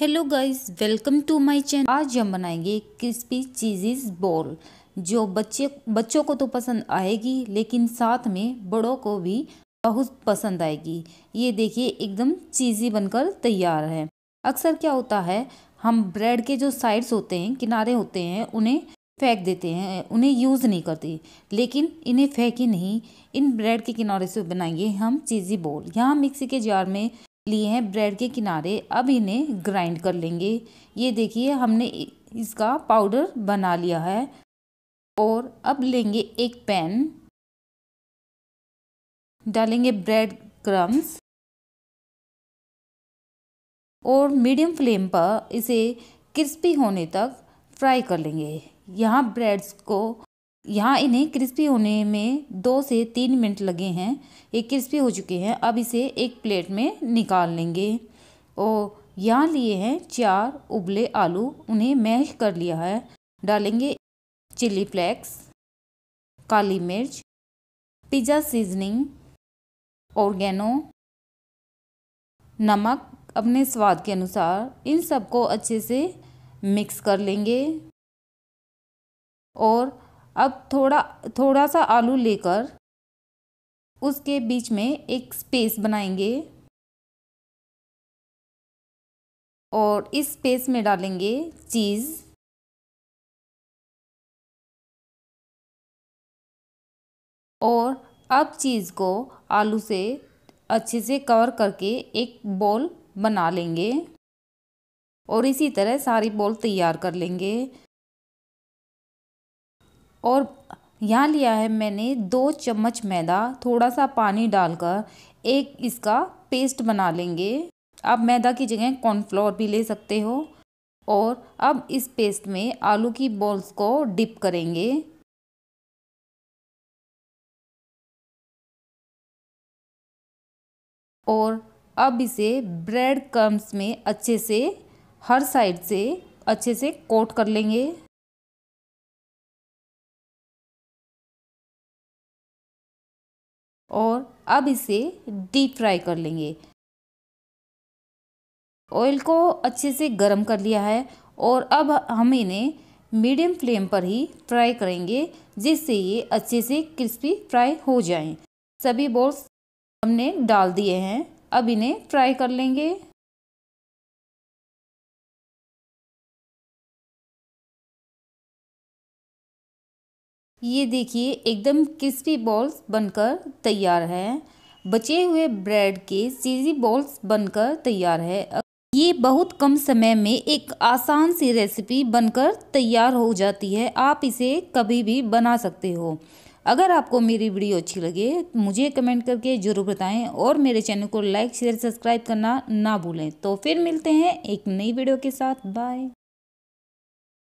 Hello guys welcome to my channel आज हम बनाएंगे क्रिस्पी चीजीज बॉल जो बच्चे बच्चों को तो पसंद आएगी लेकिन साथ में बड़ों को भी बहुत पसंद आएगी ये देखिए एकदम चीज़ी बनकर तैयार है अक्सर क्या होता है हम ब्रेड के जो साइड्स होते हैं किनारे होते हैं उन्हें फेंक देते हैं उन्हें यूज़ नहीं करते लेकिन इन्हें फेंके नहीं इन ब्रेड के किनारे से बनाएंगे हम चीज़ी बॉल यहाँ मिक्सी के जार में लिए हैं ब्रेड के किनारे अब इन्हें ग्राइंड कर लेंगे ये देखिए हमने इसका पाउडर बना लिया है और अब लेंगे एक पैन डालेंगे ब्रेड क्रम्स और मीडियम फ्लेम पर इसे क्रिस्पी होने तक फ्राई कर लेंगे यहाँ ब्रेड्स को यहाँ इन्हें क्रिस्पी होने में दो से तीन मिनट लगे हैं ये क्रिस्पी हो चुके हैं अब इसे एक प्लेट में निकाल लेंगे और यहाँ लिए हैं चार उबले आलू उन्हें मैश कर लिया है डालेंगे चिली फ्लेक्स काली मिर्च पिज़्ज़ा सीजनिंग ऑर्गेनो नमक अपने स्वाद के अनुसार इन सबको अच्छे से मिक्स कर लेंगे और अब थोड़ा थोड़ा सा आलू लेकर उसके बीच में एक स्पेस बनाएंगे और इस स्पेस में डालेंगे चीज़ और अब चीज़ को आलू से अच्छे से कवर करके एक बॉल बना लेंगे और इसी तरह सारी बॉल तैयार कर लेंगे और यहाँ लिया है मैंने दो चम्मच मैदा थोड़ा सा पानी डालकर एक इसका पेस्ट बना लेंगे आप मैदा की जगह कॉर्नफ्लोर भी ले सकते हो और अब इस पेस्ट में आलू की बॉल्स को डिप करेंगे और अब इसे ब्रेड क्रम्स में अच्छे से हर साइड से अच्छे से कोट कर लेंगे और अब इसे डीप फ्राई कर लेंगे ऑयल को अच्छे से गर्म कर लिया है और अब हम इन्हें मीडियम फ्लेम पर ही फ्राई करेंगे जिससे ये अच्छे से क्रिस्पी फ्राई हो जाएं। सभी बोल्स हमने डाल दिए हैं अब इन्हें फ्राई कर लेंगे ये देखिए एकदम क्रिस्पी बॉल्स बनकर तैयार है बचे हुए ब्रेड के सीजी बॉल्स बनकर तैयार है ये बहुत कम समय में एक आसान सी रेसिपी बनकर तैयार हो जाती है आप इसे कभी भी बना सकते हो अगर आपको मेरी वीडियो अच्छी लगे मुझे कमेंट करके ज़रूर बताएं और मेरे चैनल को लाइक शेयर सब्सक्राइब करना ना भूलें तो फिर मिलते हैं एक नई वीडियो के साथ बाय